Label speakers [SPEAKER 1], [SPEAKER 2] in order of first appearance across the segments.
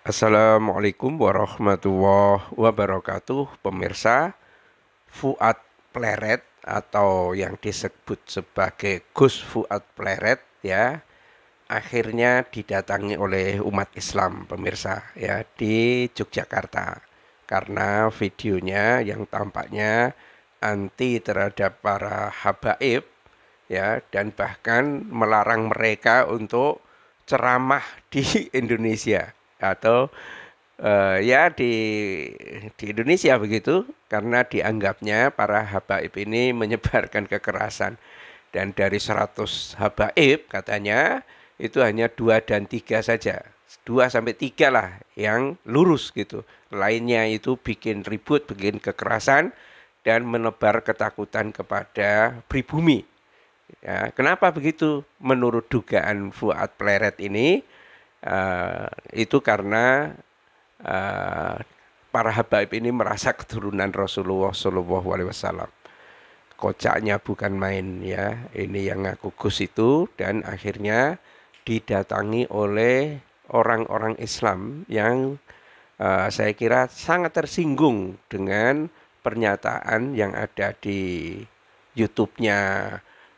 [SPEAKER 1] Assalamualaikum warahmatullahi wabarakatuh, pemirsa. Fuad Pleret atau yang disebut sebagai Gus Fuad Pleret ya akhirnya didatangi oleh umat Islam pemirsa ya di Yogyakarta karena videonya yang tampaknya anti terhadap para habaib ya dan bahkan melarang mereka untuk ceramah di Indonesia atau uh, ya di di Indonesia begitu karena dianggapnya para habaib ini menyebarkan kekerasan dan dari 100 habaib katanya itu hanya dua dan tiga saja dua sampai tiga lah yang lurus gitu lainnya itu bikin ribut bikin kekerasan dan menebar ketakutan kepada pribumi ya, kenapa begitu menurut dugaan Fuad Pleret ini uh, itu karena Eh, para habaib ini merasa keturunan Rasulullah Shallallahu Alaihi Wasallam. Kocaknya bukan main ya. Ini yang ngaku Gus itu dan akhirnya didatangi oleh orang-orang Islam yang uh, saya kira sangat tersinggung dengan pernyataan yang ada di YouTube-nya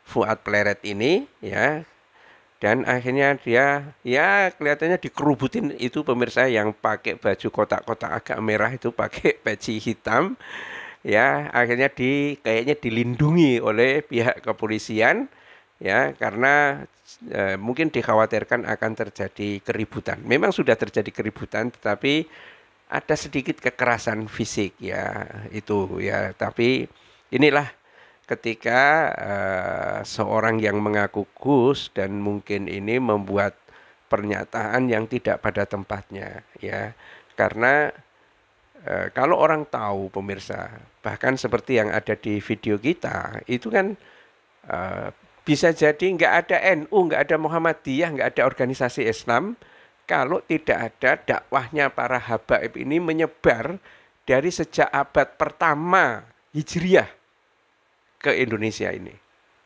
[SPEAKER 1] Fuad Pleret ini ya dan akhirnya dia ya kelihatannya dikerubutin itu pemirsa yang pakai baju kotak-kotak agak merah itu pakai peci hitam ya akhirnya di kayaknya dilindungi oleh pihak kepolisian ya karena e, mungkin dikhawatirkan akan terjadi keributan. Memang sudah terjadi keributan tetapi ada sedikit kekerasan fisik ya itu ya tapi inilah ketika uh, seorang yang mengaku Gus dan mungkin ini membuat pernyataan yang tidak pada tempatnya ya karena uh, kalau orang tahu pemirsa bahkan seperti yang ada di video kita itu kan uh, bisa jadi nggak ada NU nggak ada Muhammadiyah nggak ada organisasi Islam kalau tidak ada dakwahnya para habaib ini menyebar dari sejak abad pertama Hijriah ke Indonesia ini.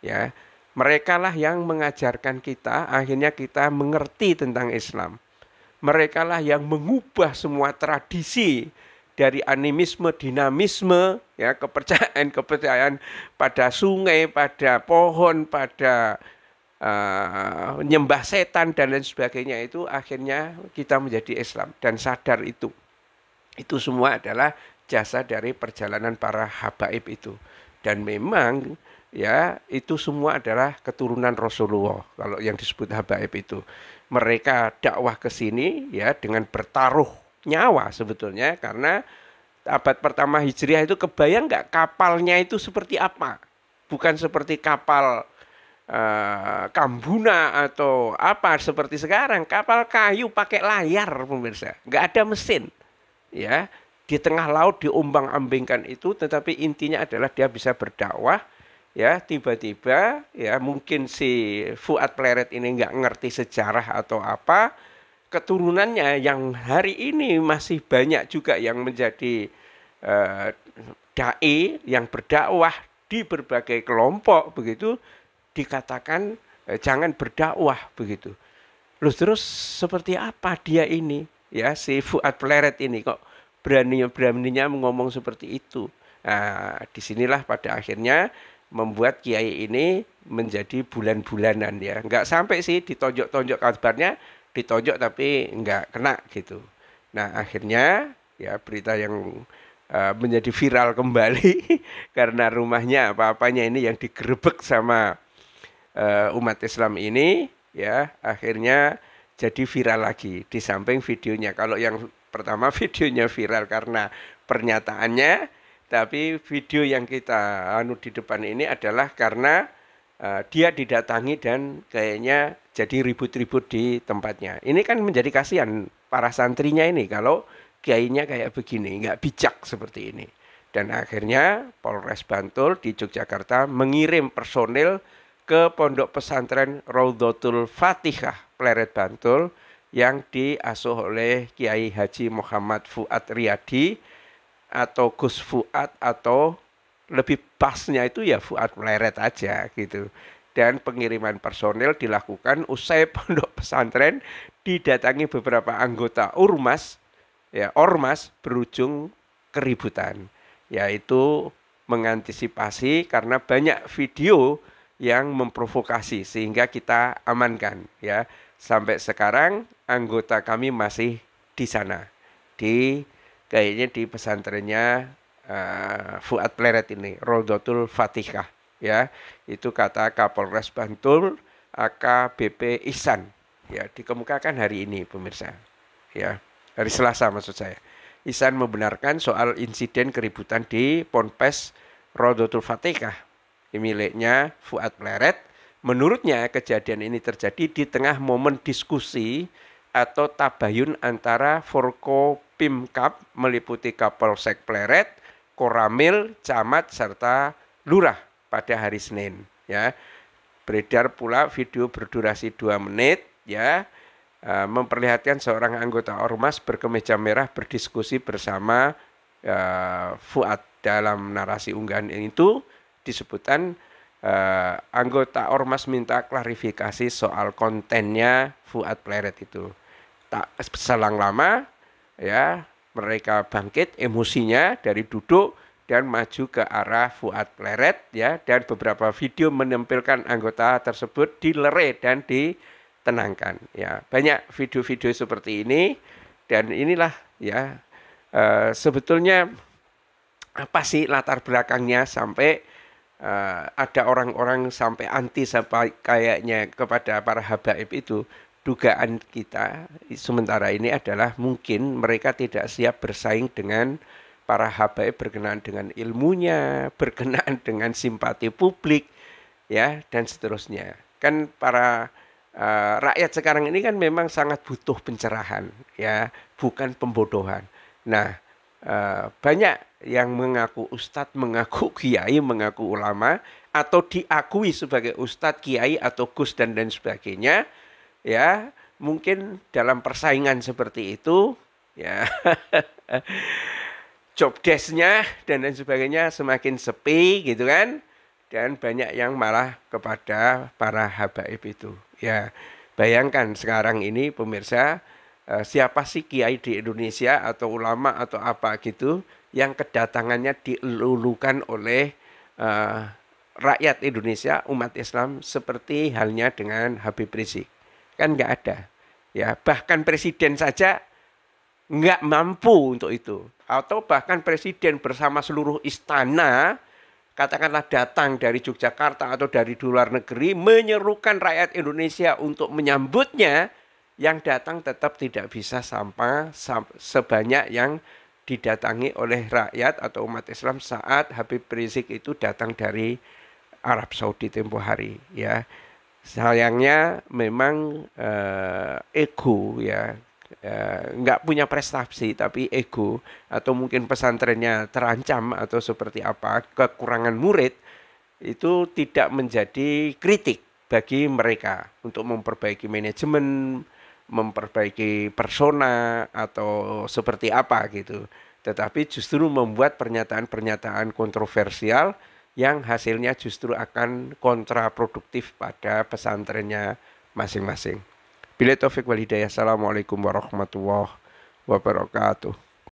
[SPEAKER 1] Ya, mereka lah yang mengajarkan kita, akhirnya kita mengerti tentang Islam. Mereka lah yang mengubah semua tradisi dari animisme, dinamisme, ya kepercayaan-kepercayaan pada sungai, pada pohon, pada uh, nyembah setan dan lain sebagainya itu akhirnya kita menjadi Islam dan sadar itu. Itu semua adalah jasa dari perjalanan para habaib itu dan memang ya itu semua adalah keturunan Rasulullah kalau yang disebut habaib itu mereka dakwah ke sini ya dengan bertaruh nyawa sebetulnya karena abad pertama hijriah itu kebayang nggak kapalnya itu seperti apa bukan seperti kapal uh, Kambuna atau apa seperti sekarang kapal kayu pakai layar pemirsa nggak ada mesin ya di tengah laut diombang-ambingkan itu tetapi intinya adalah dia bisa berdakwah ya tiba-tiba ya mungkin si Fuad Pleret ini nggak ngerti sejarah atau apa keturunannya yang hari ini masih banyak juga yang menjadi eh, dai yang berdakwah di berbagai kelompok begitu dikatakan eh, jangan berdakwah begitu. Lalu terus seperti apa dia ini ya si Fuad Pleret ini kok berani-beraninya mengomong seperti itu. Nah, disinilah pada akhirnya membuat kiai ini menjadi bulan-bulanan ya. Enggak sampai sih ditonjok-tonjok kabarnya, ditonjok tapi enggak kena gitu. Nah, akhirnya ya berita yang uh, menjadi viral kembali karena rumahnya apa-apanya ini yang digerebek sama uh, umat Islam ini ya akhirnya jadi viral lagi di samping videonya. Kalau yang pertama videonya viral karena pernyataannya, tapi video yang kita anu di depan ini adalah karena uh, dia didatangi dan kayaknya jadi ribut-ribut di tempatnya. Ini kan menjadi kasihan para santrinya ini kalau kiainya kayak begini, nggak bijak seperti ini. Dan akhirnya Polres Bantul di Yogyakarta mengirim personil ke pondok pesantren Raudotul Fatihah Pleret Bantul yang diasuh oleh Kiai Haji Muhammad Fuad Riyadi atau Gus Fuad atau lebih pasnya itu ya Fuad Meleret aja gitu. Dan pengiriman personel dilakukan usai pondok pesantren didatangi beberapa anggota ormas ya ormas berujung keributan yaitu mengantisipasi karena banyak video yang memprovokasi sehingga kita amankan ya sampai sekarang anggota kami masih di sana di kayaknya di pesantrennya uh, Fuad Pleret ini Rodotul Fatihah ya itu kata Kapolres Bantul AKBP Ihsan ya dikemukakan hari ini pemirsa ya hari Selasa maksud saya Ihsan membenarkan soal insiden keributan di Ponpes Rodotul Fatihah miliknya Fuad Pleret Menurutnya kejadian ini terjadi di tengah momen diskusi atau tabayun antara Forko Pimkap meliputi Kapolsek Pleret, Koramil, Camat, serta Lurah pada hari Senin. Ya, beredar pula video berdurasi dua menit, ya, e, memperlihatkan seorang anggota ormas berkemeja merah berdiskusi bersama uh, Fuad dalam narasi unggahan itu disebutkan uh, anggota ormas minta klarifikasi soal kontennya Fuad Pleret itu. Tak selang lama ya mereka bangkit emosinya dari duduk dan maju ke arah Fuad Pleret ya dan beberapa video menampilkan anggota tersebut lere dan ditenangkan ya. Banyak video-video seperti ini dan inilah ya e, sebetulnya apa sih latar belakangnya sampai uh, ada orang-orang sampai anti sampai kayaknya kepada para habaib itu dugaan kita sementara ini adalah mungkin mereka tidak siap bersaing dengan para habaib berkenaan dengan ilmunya, berkenaan dengan simpati publik ya dan seterusnya. Kan para uh, rakyat sekarang ini kan memang sangat butuh pencerahan ya, bukan pembodohan. Nah, Eh, banyak yang mengaku ustadz, mengaku kiai, mengaku ulama, atau diakui sebagai ustadz, kiai, atau gus dan dan sebagainya, ya mungkin dalam persaingan seperti itu, ya job desknya dan dan sebagainya semakin sepi gitu kan, dan banyak yang malah kepada para habaib itu, ya bayangkan sekarang ini pemirsa Eh, siapa sih kiai di Indonesia atau ulama atau apa gitu yang kedatangannya dilulukan oleh uh, rakyat Indonesia umat Islam seperti halnya dengan Habib Rizik kan nggak ada ya bahkan presiden saja nggak mampu untuk itu atau bahkan presiden bersama seluruh istana katakanlah datang dari Yogyakarta atau dari luar negeri menyerukan rakyat Indonesia untuk menyambutnya yang datang tetap tidak bisa sama sebanyak yang didatangi oleh rakyat atau umat Islam saat Habib Rizik itu datang dari Arab Saudi tempo hari ya sayangnya memang uh, ego ya eh, nggak uh, punya prestasi tapi ego atau mungkin pesantrennya terancam atau seperti apa kekurangan murid itu tidak menjadi kritik bagi mereka untuk memperbaiki manajemen memperbaiki persona atau seperti apa gitu. Tetapi justru membuat pernyataan-pernyataan kontroversial yang hasilnya justru akan kontraproduktif pada pesantrennya masing-masing. Bila Taufik Walhidayah. Assalamualaikum warahmatullahi wabarakatuh.